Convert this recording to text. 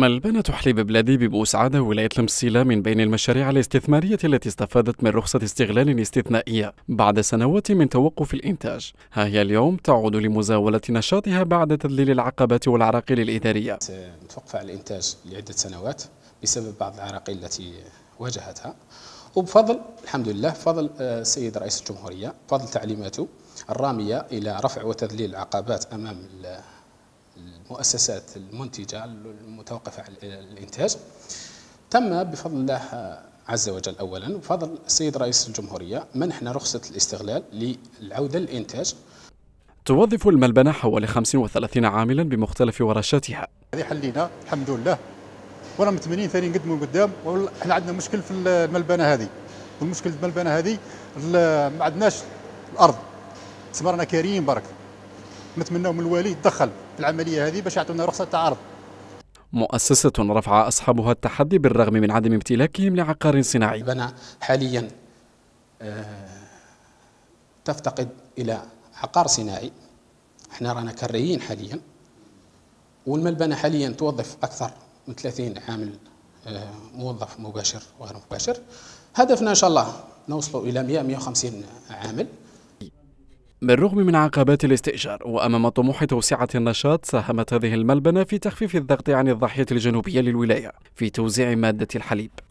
ملبنة حليب بلادي ببؤس عادة ولاية المسيلة من بين المشاريع الاستثمارية التي استفادت من رخصة استغلال استثنائية بعد سنوات من توقف الإنتاج ها هي اليوم تعود لمزاولة نشاطها بعد تذليل العقبات والعراقيل الإدارية توقف على الإنتاج لعدة سنوات بسبب بعض العراقيل التي واجهتها وبفضل الحمد لله فضل السيد آه، رئيس الجمهورية بفضل تعليماته الرامية إلى رفع وتذليل العقبات أمام المؤسسات المنتجة المتوقفة على الإنتاج تم بفضل الله عز وجل أولا بفضل السيد رئيس الجمهورية منحنا رخصة الاستغلال للعودة للإنتاج توظف الملبنة حوالي 35 عاملا بمختلف ورشاتها هذه حلينا الحمد لله ورا 80 ثاني نقدموا قدام احنا عندنا مشكل في الملبنه هذه والمشكل في الملبنه هذه ما عندناش الارض سمرنا كريم بركه نتمناو من الوالي يتدخل في العمليه هذه باش يعطيونا رخصه تاع مؤسسة رفع أصحابها التحدي بالرغم من عدم امتلاكهم لعقار صناعي بنا حاليا آه، تفتقد إلى عقار صناعي احنا رانا كريين حاليا والملبنة حاليا توظف أكثر من 30 عامل آه، موظف مباشر وغير مباشر هدفنا إن شاء الله نوصل إلى 100 150 عامل بالرغم من عقبات الاستئجار وأمام طموح توسعة النشاط ساهمت هذه الملبنة في تخفيف الضغط عن الضاحية الجنوبية للولاية في توزيع مادة الحليب